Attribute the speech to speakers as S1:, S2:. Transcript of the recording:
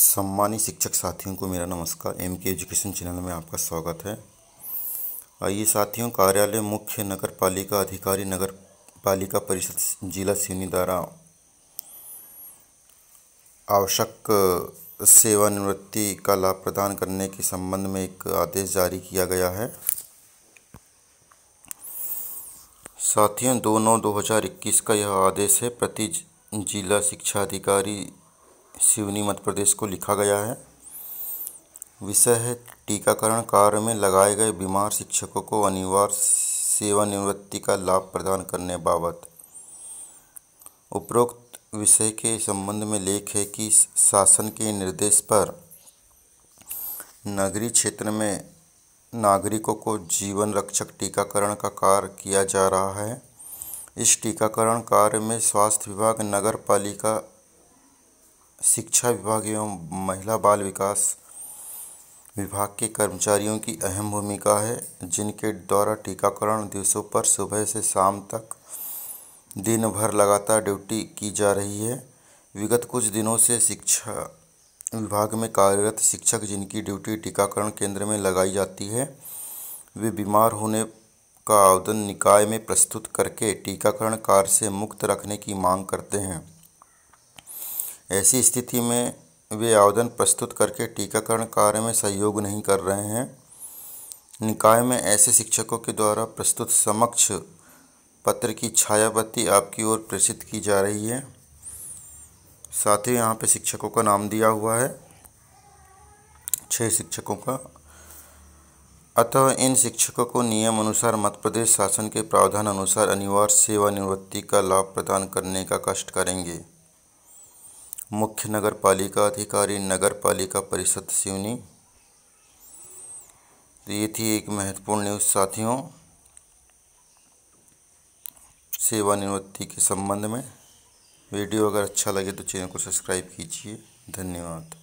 S1: सम्मानित शिक्षक साथियों को मेरा नमस्कार एम के एजुकेशन चैनल में आपका स्वागत है आइए साथियों कार्यालय मुख्य नगर पालिका अधिकारी नगर पालिका परिषद जिला सिवनी द्वारा आवश्यक सेवानिवृत्ति का लाभ प्रदान करने के संबंध में एक आदेश जारी किया गया है साथियों दो नौ दो हज़ार इक्कीस का यह आदेश है प्रति जिला शिक्षा अधिकारी सिवनी मध्य प्रदेश को लिखा गया है विषय है टीकाकरण कार्य में लगाए गए बीमार शिक्षकों को अनिवार्य सेवानिवृत्ति का लाभ प्रदान करने बाबत उपरोक्त विषय के संबंध में लेख है कि शासन के निर्देश पर नगरीय क्षेत्र में नागरिकों को जीवन रक्षक टीकाकरण का कार्य किया जा रहा है इस टीकाकरण कार्य में स्वास्थ्य विभाग नगर पालिका शिक्षा विभाग एवं महिला बाल विकास विभाग के कर्मचारियों की अहम भूमिका है जिनके द्वारा टीकाकरण दिवसों पर सुबह से शाम तक दिन भर लगातार ड्यूटी की जा रही है विगत कुछ दिनों से शिक्षा विभाग में कार्यरत शिक्षक जिनकी ड्यूटी टीकाकरण केंद्र में लगाई जाती है वे बीमार होने का आवेदन निकाय में प्रस्तुत करके टीकाकरण कार्य से मुक्त रखने की मांग करते हैं ऐसी स्थिति में वे आवेदन प्रस्तुत करके टीकाकरण कार्य में सहयोग नहीं कर रहे हैं निकाय में ऐसे शिक्षकों के द्वारा प्रस्तुत समक्ष पत्र की छायाप्रति आपकी ओर प्रेषित की जा रही है साथ ही यहाँ पे शिक्षकों का नाम दिया हुआ है छः शिक्षकों का अतः इन शिक्षकों को नियम अनुसार मध्य प्रदेश शासन के प्रावधान अनुसार अनिवार्य सेवानिवृत्ति का लाभ प्रदान करने का कष्ट करेंगे मुख्य नगर पालिका अधिकारी नगर पालिका परिषद सिवनी तो ये थी एक महत्वपूर्ण न्यूज़ साथियों सेवानिवृत्ति के संबंध में वीडियो अगर अच्छा लगे तो चैनल को सब्सक्राइब कीजिए धन्यवाद